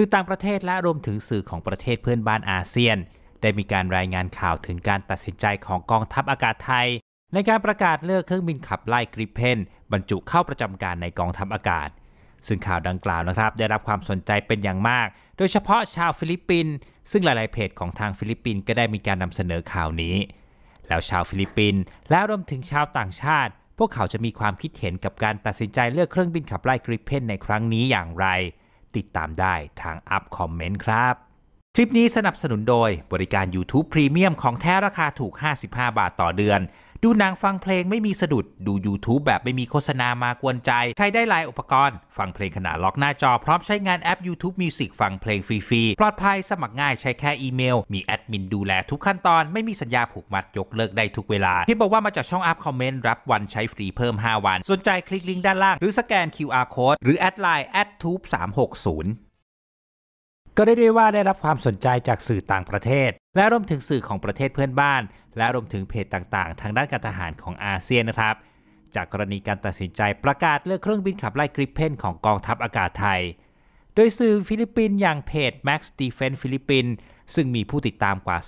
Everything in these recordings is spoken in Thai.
ื่อต่างประเทศและรวมถึงสื่อของประเทศเพื่อนบ้านอาเซียน ได้มีการรายงานข่าวถึงการตัดสินใจของกองทัพอากาศไทย ในการประกาศเลือกเครื่องบินขับไล่กริปเพนบรรจุเข้าประจำการในกองทัพอากาศ ซึ่งข่าวดังกล่าวนะครับได้รับความสนใจเป็นอย่างมาก โดยเฉพาะชาวฟิลิปปินส์ซึ่งหลายๆเพจของทางฟิลิปปินส์ก็ได้มีการนำเสนอข่าวนี้ แล้วชาวฟิลิปปินส์และรวมถึงชาวต่างชาติ พวกเขาจะมีความคิดเห็นกับการตัดสินใจเลือกเครื่องบินขับไล่กริปเพนในครั้งนี้อย่างไรติดตามได้ทางอัพคอมเมนต์ครับ คลิปนี้สนับสนุนโดยบริการ YouTube Premium ของแท้ราคาถูก 55 บาทต่อเดือนดูหนังฟังเพลงไม่มีสะดุดดู YouTube แบบไม่มีโฆษณามากวนใจ ใช้ได้หลายอุปกรณ์ ฟังเพลงขณะล็อกหน้าจอ พร้อมใช้งานแอป YouTube Music ฟังเพลงฟรีๆปลอดภัยสมัครง่ายใช้แค่อีเมลมีแอดมินดูแลทุกขั้นตอนไม่มีสัญญาผูกมัดยกเลิกได้ทุกเวลา ที่บอกว่ามาจากช่องอัพคอมเมนต์ รับวันใช้ฟรีเพิ่ม 5 วันสนใจคลิกลิงก์ด้านล่างหรือสแกน QR code หรือแอดไลน์แอดทูบ360ก็ได้ได้ว่าได้รับความสนใจจากสื่อต่างประเทศ และรวมถึงสื่อของประเทศเพื่อนบ้าน และรวมถึงเพจต่างๆ ทางด้านการทหารของอาเซียนนะครับ จากกรณีการตัดสินใจประกาศเลือกเครื่องบินขับไล่กริปเพนของกองทัพอากาศไทย โดยสื่อฟิลิปปินส์อย่างเพจ Max Defense Philippines ซึ่งมีผู้ติดตามกว่า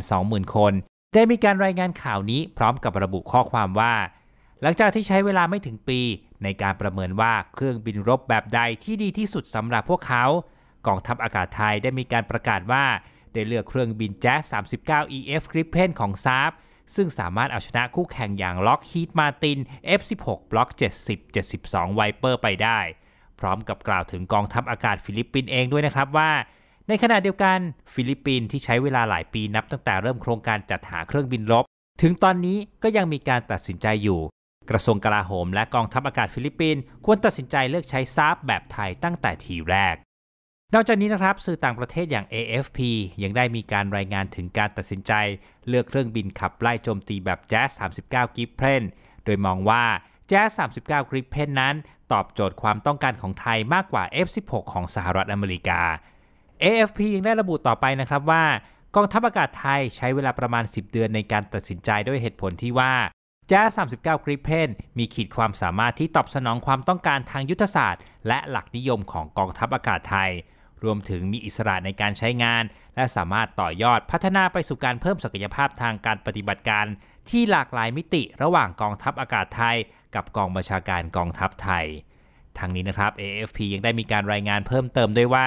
220,000 คน ได้มีการรายงานข่าวนี้พร้อมกับระบุข้อความว่า หลังจากที่ใช้เวลาไม่ถึงปี ในการประเมินว่าเครื่องบินรบแบบใดที่ดีที่สุดสำหรับพวกเขากองทัพอากาศไทยได้มีการประกาศว่าได้เลือกเครื่องบินแจ๊ส39 EF Gripen ของซาบซึ่งสามารถเอาชนะคู่แข่งอย่างล็อกฮีทมาติน F16 บล็อก70 72ไวเปอร์ไปได้ พร้อมกับกล่าวถึงกองทัพอากาศฟิลิปปินส์เองด้วยนะครับว่า ในขณะเดียวกัน ฟิลิปปินส์ที่ใช้เวลาหลายปีนับตั้งแต่เริ่มโครงการจัดหาเครื่องบินรบ ถึงตอนนี้ก็ยังมีการตัดสินใจอยู่ กระทรวงกลาโหม และกองทัพอากาศฟิลิปปินส์ควรตัดสินใจเลือกใช้ซาบแบบไทยตั้งแต่ทีแรกนอกจากนี้นะครับ สื่อต่างประเทศอย่าง AFP ยังได้มีการรายงานถึงการตัดสินใจเลือกเครื่องบินขับไล่โจมตีแบบแจ๊ส39กิฟเพนโดยมองว่าแจ๊ส39กิฟเพนนั้น ตอบโจทย์ความต้องการของไทยมากกว่า F16 ของสหรัฐอเมริกา AFP ยังได้ระบุต่อไปนะครับว่า กองทัพอากาศไทยใช้เวลาประมาณ 10 เดือนในการตัดสินใจด้วยเหตุผลที่ว่าแจ๊ส39กริปเพนมีขีดความสามารถที่ตอบสนองความต้องการทางยุทธศาสตร์ และหลักนิยมของกองทัพอากาศไทยรวมถึงมีอิสระในการใช้งาน และสามารถต่อยอดพัฒนาไปสู่การเพิ่มศักยภาพทางการปฏิบัติการ ที่หลากหลายมิติระหว่างกองทัพอากาศไทย กับกองบัญชาการกองทัพไทยทางนี้นะครับ AFP ยังได้มีการรายงานเพิ่มเติมด้วยว่า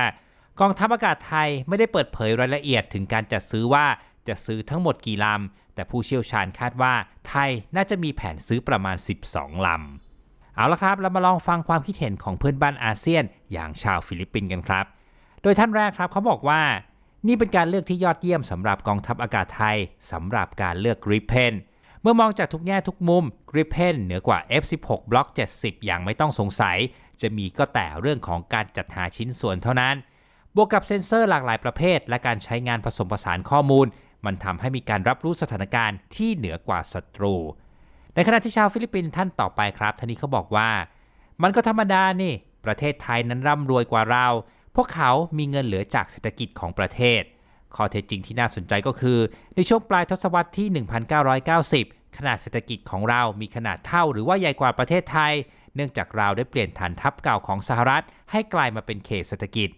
กองทัพอากาศไทยไม่ได้เปิดเผยรายละเอียดถึงการจัดซื้อว่าจะซื้อทั้งหมดกี่ลำ แต่ผู้เชี่ยวชาญคาดว่าไทยน่าจะมีแผนซื้อประมาณ 12 ลำ เอาละครับเรามาลองฟังความคิดเห็นของเพื่อนบ้านอาเซียน อย่างชาวฟิลิปปินส์กันครับโดยท่านแรกครับเขาบอกว่านี่เป็นการเลือกที่ยอดเยี่ยมสำหรับกองทัพอากาศไทยสำหรับการเลือกกริปเพนเมื่อมองจากทุกแง่ทุกมุมกริปเพนเหนือกว่า F16 บล็อก70 อย่างไม่ต้องสงสัย จะมีก็แต่เรื่องของการจัดหาชิ้นส่วนเท่านั้น บวกกับเซ็นเซอร์หลากหลายประเภทและการใช้งานผสมผสานข้อมูล มันทำให้มีการรับรู้สถานการณ์ที่เหนือกว่าศัตรู ในขณะที่ชาวฟิลิปปินส์ท่านต่อไปครับท่านนี้เขาบอกว่า มันก็ธรรมดานี่ ประเทศไทยนั้นร่ำรวยกว่าเราพวกเขามีเงินเหลือจากเศรษฐกิจของประเทศ ข้อเท็จจริงที่น่าสนใจก็คือ ในช่วงปลายทศวรรษที่ 1990 ขนาดเศรษฐกิจของเรามีขนาดเท่าหรือว่าใหญ่กว่าประเทศไทย เนื่องจากเราได้เปลี่ยนฐานทัพเก่าของสหรัฐ ให้กลายมาเป็นเขตเศรษฐกิจ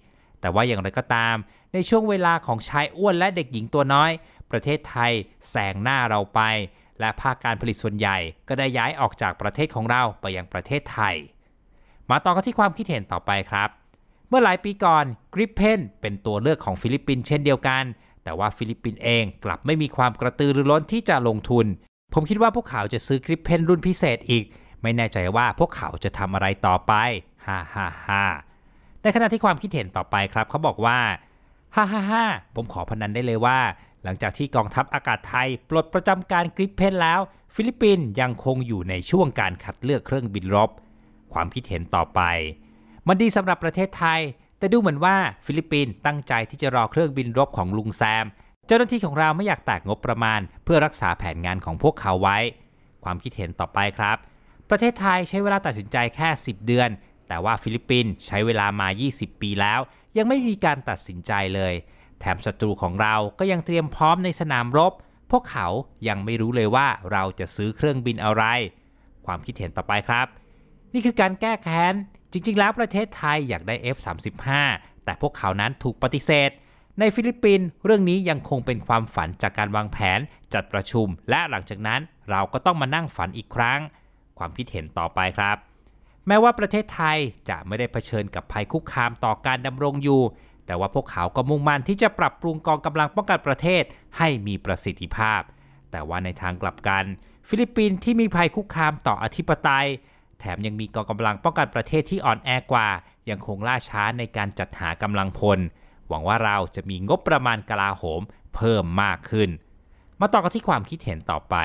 แต่ว่าอย่างไรก็ตาม ในช่วงเวลาของชายอ้วนและเด็กหญิงตัวน้อย ประเทศไทยแซงหน้าเราไป และภาคการผลิตส่วนใหญ่ ก็ได้ย้ายออกจากประเทศของเราไปยังประเทศไทย มาต่อกันที่ความคิดเห็นต่อไปครับมื่อหลายปีก่อนกริปเพนเป็นตัวเลือกของฟิลิปปินส์เช่นเดียวกัน แต่ว่าฟิลิปปินส์เองกลับไม่มีความกระตือรือร้นที่จะลงทุน ผมคิดว่าพวกเขาจะซื้อกริปเพนรุ่นพิเศษอีก ไม่แน่ใจว่าพวกเขาจะทำอะไรต่อไปฮ่าฮ่าฮ่าในขณะที่ความคิดเห็นต่อไปครับเขาบอกว่าฮ่าฮ่าฮ่าผมขอพนันได้เลยว่า หลังจากที่กองทัพอากาศไทยปลดประจำการกริปเพนแล้ว ฟิลิปปินส์ยังคงอยู่ในช่วงการคัดเลือกเครื่องบินรบความคิดเห็นต่อไปมันดีสำหรับประเทศไทย แต่ดูเหมือนว่าฟิลิปปินส์ตั้งใจที่จะรอเครื่องบินรบของลุงแซม เจ้าหน้าที่ของเราไม่อยากแตกงบประมาณ เพื่อรักษาแผนงานของพวกเขาไว้ ความคิดเห็นต่อไปครับ ประเทศไทยใช้เวลาตัดสินใจแค่ 10 เดือน แต่ว่าฟิลิปปินส์ใช้เวลามา 20 ปีแล้ว ยังไม่มีการตัดสินใจเลย แถมศัตรูของเราก็ยังเตรียมพร้อมในสนามรบ พวกเขายังไม่รู้เลยว่าเราจะซื้อเครื่องบินอะไร ความคิดเห็นต่อไปครับนี่คือการแก้แค้น จริงๆ แล้วประเทศไทยอยากได้ F35 แต่พวกเขานั้นถูกปฏิเสธ ในฟิลิปปินส์เรื่องนี้ยังคงเป็นความฝันจากการวางแผนจัดประชุม และหลังจากนั้นเราก็ต้องมานั่งฝันอีกครั้ง ความคิดเห็นต่อไปครับ แม้ว่าประเทศไทยจะไม่ได้เผชิญกับภัยคุกคามต่อการดำรงอยู่ แต่ว่าพวกเขาก็มุ่งมั่นที่จะปรับปรุงกองกำลังป้องกันประเทศให้มีประสิทธิภาพ แต่ว่าในทางกลับกัน ฟิลิปปินส์ที่มีภัยคุกคามต่ออธิปไตยแถมยังมีกองกำลังป้องกันประเทศที่อ่อนแอกว่า ยังคงล่าช้าในการจัดหากำลังพล หวังว่าเราจะมีงบประมาณกลาโหมเพิ่มมากขึ้น มาต่อกันที่ความคิดเห็นต่อไป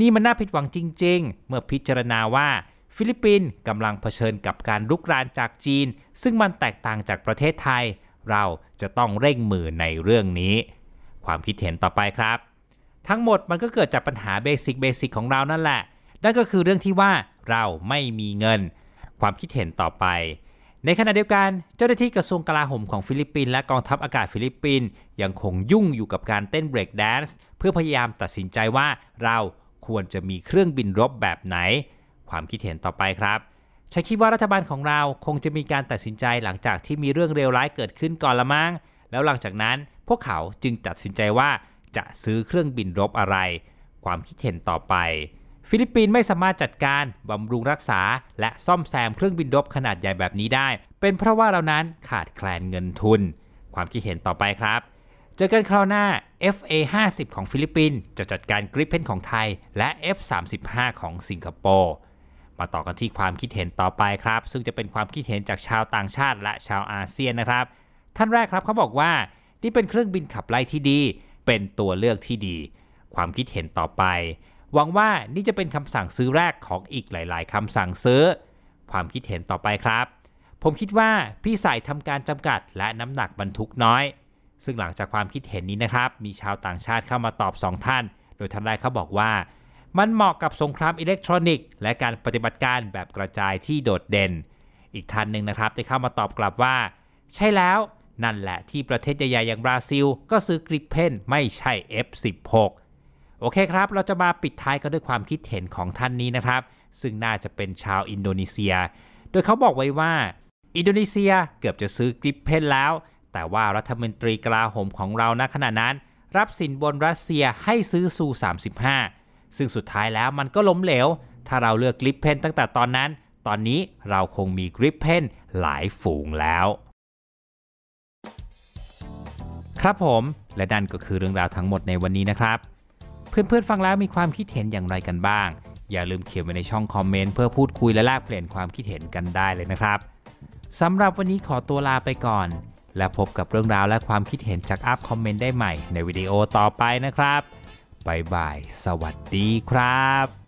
นี่มันน่าผิดหวังจริงๆ เมื่อพิจารณาว่าฟิลิปปินส์กำลังเผชิญกับการลุกรานจากจีน ซึ่งมันแตกต่างจากประเทศไทย เราจะต้องเร่งมือในเรื่องนี้ ความคิดเห็นต่อไปครับ ทั้งหมดมันก็เกิดจากปัญหาเบสิกเบสิกของเรานั่นแหละ นั่นก็คือเรื่องที่ว่าเราไม่มีเงิน ความคิดเห็นต่อไป ในขณะเดียวกันเจ้าหน้าที่กระทรวงกลาโหมของฟิลิปปินส์และกองทัพอากาศฟิลิปปินส์ยังคงยุ่งอยู่กับการเต้นเบรกแดนซ์เพื่อพยายามตัดสินใจว่าเราควรจะมีเครื่องบินรบแบบไหน ความคิดเห็นต่อไปครับฉันคิดว่ารัฐบาลของเราคงจะมีการตัดสินใจหลังจากที่มีเรื่องเลวร้ายเกิดขึ้นก่อนละมั้งแล้วหลังจากนั้นพวกเขาจึงตัดสินใจว่าจะซื้อเครื่องบินรบอะไร ความคิดเห็นต่อไปฟิลิปปินส์ไม่สามารถจัดการ บำรุงรักษา และซ่อมแซมเครื่องบินรบขนาดใหญ่แบบนี้ได้ เป็นเพราะว่าเรานั้นขาดแคลนเงินทุน ความคิดเห็นต่อไปครับ เจอกันคราวหน้า FA 50 ของฟิลิปปินส์จะจัดการกริปเพนของไทย และ F 3 5 ของสิงคโปร์มาต่อกันที่ความคิดเห็นต่อไปครับ ซึ่งจะเป็นความคิดเห็นจากชาวต่างชาติและชาวอาเซียนนะครับ ท่านแรกครับเขาบอกว่านี่เป็นเครื่องบินขับไล่ที่ดี เป็นตัวเลือกที่ดี ความคิดเห็นต่อไปหวังว่านี่จะเป็นคำสั่งซื้อแรกของอีกหลาย ๆคำสั่งซื้อ ความคิดเห็นต่อไปครับ ผมคิดว่าพี่สายทำการจำกัดและน้ำหนักบรรทุกน้อย ซึ่งหลังจากความคิดเห็นนี้นะครับ มีชาวต่างชาติเข้ามาตอบสองท่าน โดยท่านแรกเขาบอกว่ามันเหมาะกับสงครามอิเล็กทรอนิกส์และการปฏิบัติการแบบกระจายที่โดดเด่น อีกท่านหนึ่งนะครับได้เข้ามาตอบกลับว่า ใช่แล้วนั่นแหละที่ประเทศใหญ่ๆอย่างบราซิล ก็ซื้อกริปเพนไม่ใช่ F16 โอเคครับ เราจะมาปิดท้ายกันด้วยความคิดเห็นของท่านนี้นะครับ ซึ่งน่าจะเป็นชาวอินโดนีเซีย โดยเขาบอกไว้ว่า อินโดนีเซียเกือบจะซื้อกริปเพนแล้ว แต่ว่ารัฐมนตรีกลาโหมของเราณขณะนั้น รับสินบนรัสเซียให้ซื้อซู35ซึ่งสุดท้ายแล้วมันก็ล้มเหลว ถ้าเราเลือกกริปเพนตั้งแต่ตอนนั้น ตอนนี้เราคงมีกริปเพนหลายฝูงแล้ว ครับผม และนั่นก็คือเรื่องราวทั้งหมดในวันนี้นะครับเพื่อนๆ ฟังแล้วมีความคิดเห็นอย่างไรกันบ้าง อย่าลืมเขียนไว้ในช่องคอมเมนต์เพื่อพูดคุยและแลกเปลี่ยนความคิดเห็นกันได้เลยนะครับ สำหรับวันนี้ขอตัวลาไปก่อน และพบกับเรื่องราวและความคิดเห็นจากอัพคอมเมนต์ได้ใหม่ในวิดีโอต่อไปนะครับบายบาย สวัสดีครับ